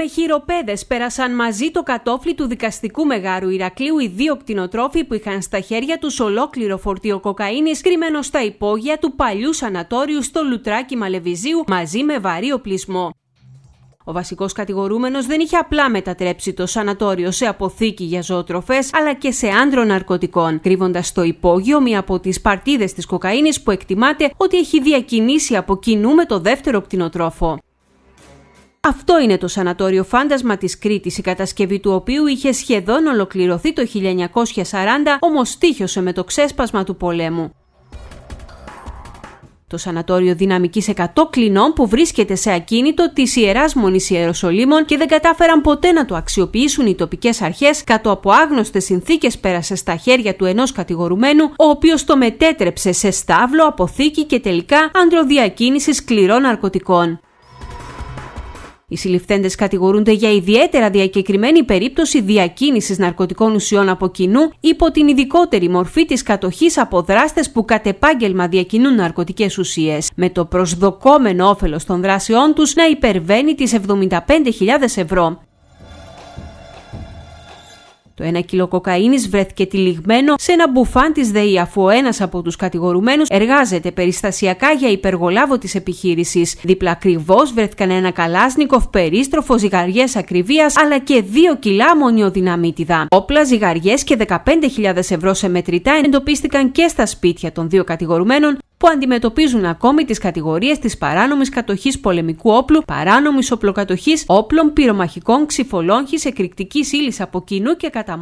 με χειροπέδες πέρασαν μαζί το κατόφλι του δικαστικού μεγάρου Ηρακλείου οι δύο κτηνοτρόφοι που είχαν στα χέρια τους ολόκληρο φορτίο κοκαίνης κρυμμένο στα υπόγεια του παλιού σανατόριου στο Λουτράκι Μαλεβιζίου μαζί με βαρύ οπλισμό. Ο βασικός κατηγορούμενος δεν είχε απλά μετατρέψει το σανατόριο σε αποθήκη για ζωοτροφές, αλλά και σε άντρο ναρκωτικών, κρύβοντας στο υπόγειο μία από τις παρτίδες της κοκαίνης που εκτιμάται ότι έχει διακινήσει από κοινού με το δεύτερο κτηνοτρόφο. Αυτό είναι το Σανατόριο Φάντασμα της Κρήτης, η κατασκευή του οποίου είχε σχεδόν ολοκληρωθεί το 1940, όμως τύχιωσε με το ξέσπασμα του πολέμου. Το Σανατόριο Δυναμικής 100 Κλινών που βρίσκεται σε ακίνητο της Ιεράς Μονής Ιεροσολύμων και δεν κατάφεραν ποτέ να το αξιοποιήσουν οι τοπικές αρχές, κάτω από άγνωστες συνθήκες πέρασε στα χέρια του ενός κατηγορουμένου, ο οποίος το μετέτρεψε σε στάβλο, αποθήκη και τελικά αντροδιακίνηση σκληρών ναρκωτικών. Οι συλληφθέντες κατηγορούνται για ιδιαίτερα διακεκριμένη περίπτωση διακίνησης ναρκωτικών ουσιών από κοινού υπό την ειδικότερη μορφή της κατοχής από δράστες που κατ' επάγγελμα διακινούν ναρκωτικές ουσίες, με το προσδοκόμενο όφελος των δράσεών τους να υπερβαίνει τις 75.000 ευρώ. Το ένα κιλό κοκαίνης βρέθηκε τυλιγμένο σε ένα μπουφάν της ΔΕΗ αφού ο ένας από τους κατηγορουμένους εργάζεται περιστασιακά για υπεργολάβο της επιχείρησης. Δίπλα ακριβώς βρέθηκαν ένα καλάσνικοφ περίστροφο, ζυγαριές ακριβίας αλλά και δύο κιλά μονιοδυναμίτιδα. Όπλα, ζυγαριές και 15.000 ευρώ σε μετρητά εντοπίστηκαν και στα σπίτια των δύο κατηγορουμένων που αντιμετωπίζουν ακόμη τις κατηγορίες της παράνομης κατοχής πολεμικού όπλου, παράνομης οπλοκατοχής όπλων πυρομαχικών, ξυφολόγχης, εκρηκτικής ύλης από κοινού και κατά